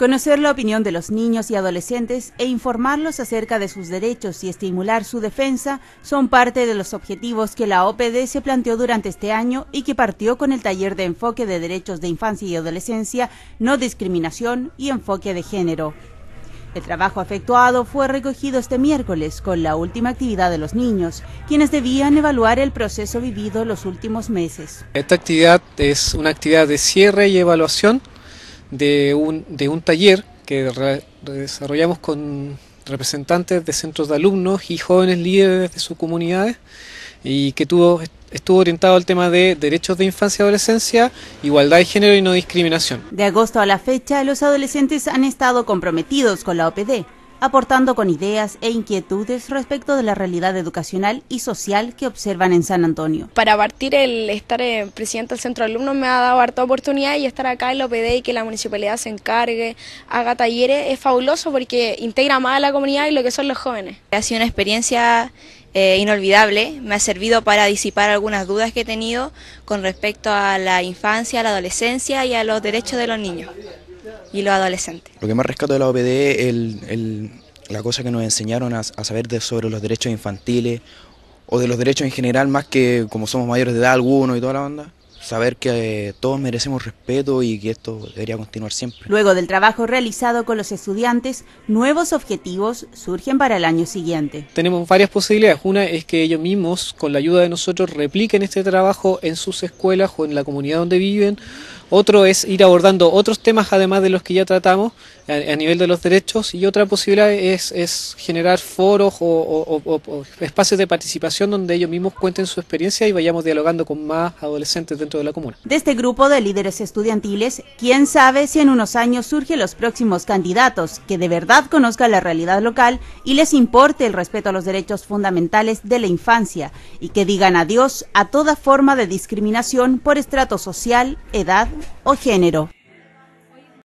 conocer la opinión de los niños y adolescentes e informarlos acerca de sus derechos y estimular su defensa son parte de los objetivos que la OPD se planteó durante este año y que partió con el taller de enfoque de derechos de infancia y adolescencia, no discriminación y enfoque de género. El trabajo efectuado fue recogido este miércoles con la última actividad de los niños, quienes debían evaluar el proceso vivido los últimos meses. Esta actividad es una actividad de cierre y evaluación de un, de un taller que desarrollamos con representantes de centros de alumnos y jóvenes líderes de sus comunidades y que tuvo, estuvo orientado al tema de derechos de infancia y adolescencia, igualdad de género y no discriminación. De agosto a la fecha, los adolescentes han estado comprometidos con la OPD aportando con ideas e inquietudes respecto de la realidad educacional y social que observan en San Antonio. Para partir, el estar eh, presidente del centro de alumnos me ha dado harta oportunidad y estar acá en la OPD y que la municipalidad se encargue, haga talleres, es fabuloso porque integra más a la comunidad y lo que son los jóvenes. Ha sido una experiencia eh, inolvidable, me ha servido para disipar algunas dudas que he tenido con respecto a la infancia, a la adolescencia y a los derechos de los niños y los adolescentes. Lo que más rescato de la OPD es la cosa que nos enseñaron a, saber de, sobre los derechos infantiles o de los derechos en general, más que como somos mayores de edad algunos y toda la banda saber que eh, todos merecemos respeto y que esto debería continuar siempre. Luego del trabajo realizado con los estudiantes, nuevos objetivos surgen para el año siguiente. Tenemos varias posibilidades. Una es que ellos mismos, con la ayuda de nosotros, repliquen este trabajo en sus escuelas o en la comunidad donde viven. Otro es ir abordando otros temas además de los que ya tratamos a, nivel de los derechos y otra posibilidad es, generar foros o, o, espacios de participación donde ellos mismos cuenten su experiencia y vayamos dialogando con más adolescentes dentro de la comuna. De este grupo de líderes estudiantiles, quién sabe si en unos años surgen los próximos candidatos que de verdad conozcan la realidad local y les importe el respeto a los derechos fundamentales de la infancia y que digan adiós a toda forma de discriminación por estrato social, edad o género.